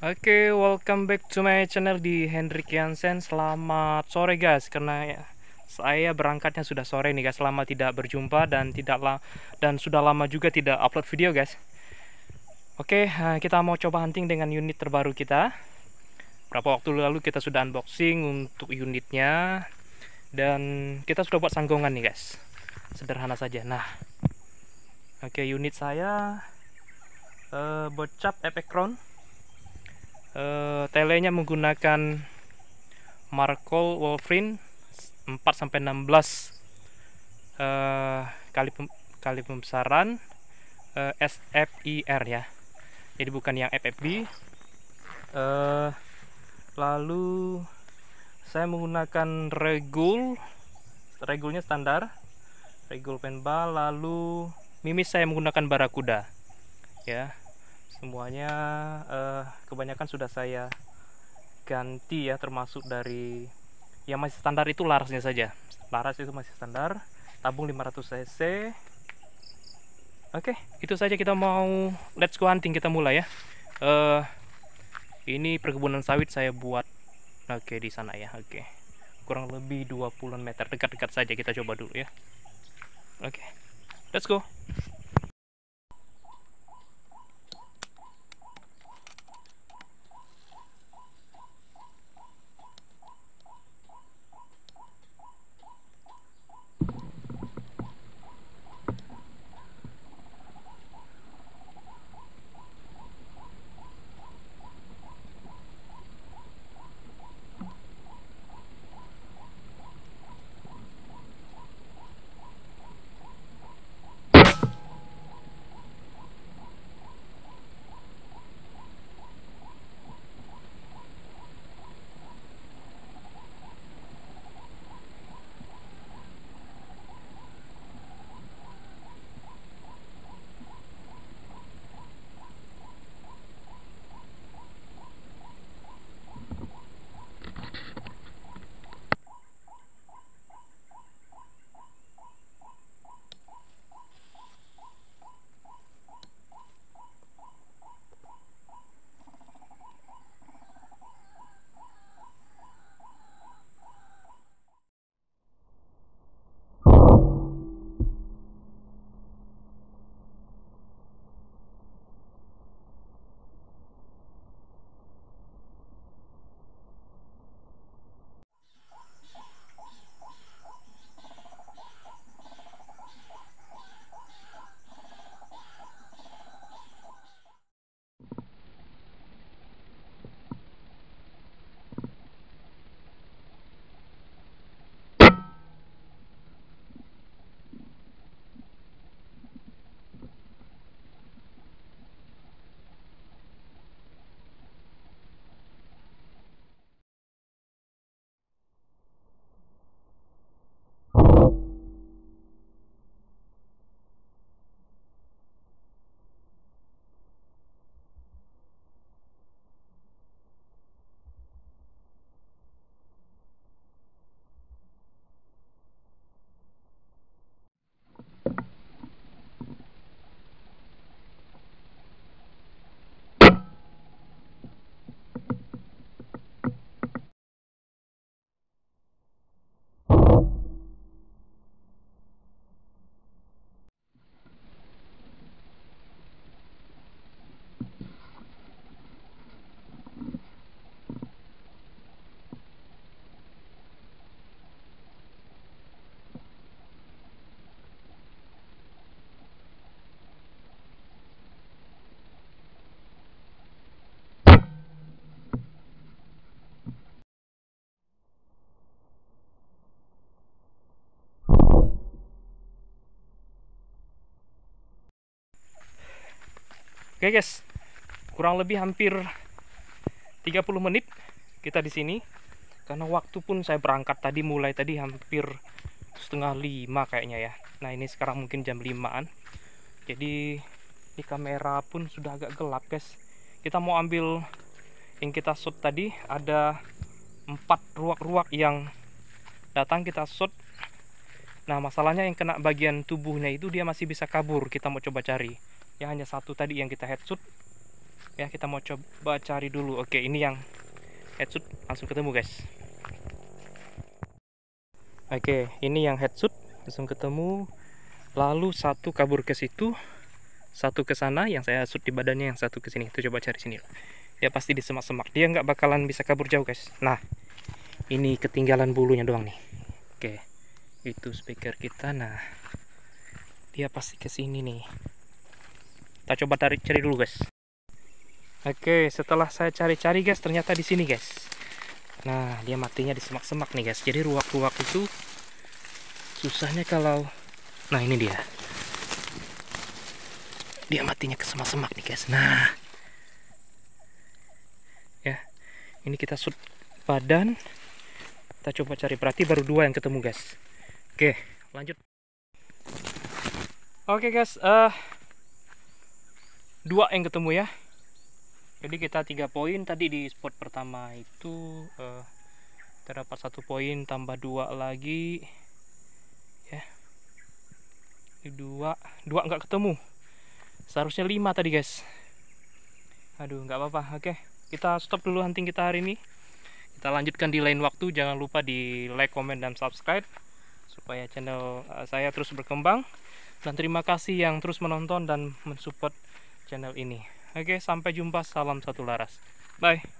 Oke, okay, welcome back to my channel di Hendrik Yansen. Selamat sore guys, karena saya berangkatnya sudah sore nih guys. Selama tidak berjumpa dan tidak tidaklah dan sudah lama juga tidak upload video guys. Oke, okay, eh, kita mau coba hunting dengan unit terbaru kita. Berapa waktu lalu kita sudah unboxing untuk unitnya dan kita sudah buat sanggongan nih guys. Sederhana saja. Nah, oke okay, unit saya uh, eh, bocap Epicron uh, telenya menggunakan Markol Wolfrin 4 sampai 16 uh, eh, kali pem kali pembesaran uh, eh, SFIR ya. Jadi bukan yang FFB. Uh, lalu saya menggunakan regul regulnya standar regul penba lalu mimis saya menggunakan barakuda ya semuanya uh, kebanyakan sudah saya ganti ya termasuk dari ya masih standar itu larasnya saja laras itu masih standar tabung 500 cc oke itu saja kita mau let's go hunting kita mulai ya uh, ini perkebunan sawit saya buat oke okay, di sana ya oke okay. kurang lebih 20 meter dekat-dekat saja kita coba dulu ya oke okay. let's go Oke guys, kurang lebih hampir 30 menit kita di sini. Karena waktu pun saya berangkat tadi mulai tadi hampir setengah lima kayaknya ya. Nah ini sekarang mungkin jam limaan. Jadi di kamera pun sudah agak gelap guys. Kita mau ambil yang kita shoot tadi ada empat ruak-ruak yang datang kita shoot. Nah masalahnya yang kena bagian tubuhnya itu dia masih bisa kabur. Kita mau coba cari ya hanya satu tadi yang kita headshot ya kita mau coba cari dulu oke ini yang headshot langsung ketemu guys oke ini yang headshot langsung ketemu lalu satu kabur ke situ satu ke sana yang saya shoot di badannya yang satu ke sini itu coba cari sini ya pasti di semak-semak dia nggak bakalan bisa kabur jauh guys nah ini ketinggalan bulunya doang nih oke itu speaker kita nah dia pasti ke sini nih kita coba tarik cari dulu guys oke setelah saya cari-cari guys ternyata di sini guys nah dia matinya di semak-semak nih guys jadi ruak-ruak itu susahnya kalau nah ini dia dia matinya ke semak-semak nih guys nah ya ini kita sud badan kita coba cari berarti baru dua yang ketemu guys oke lanjut oke guys uh, dua yang ketemu ya jadi kita tiga poin tadi di spot pertama itu uh, kita satu poin tambah dua lagi ya dua dua nggak ketemu seharusnya lima tadi guys aduh nggak apa-apa oke kita stop dulu hunting kita hari ini kita lanjutkan di lain waktu jangan lupa di like comment dan subscribe supaya channel eh, saya terus berkembang dan terima kasih yang terus menonton dan mensupport channel ini. Oke, sampai jumpa. Salam satu laras. Bye.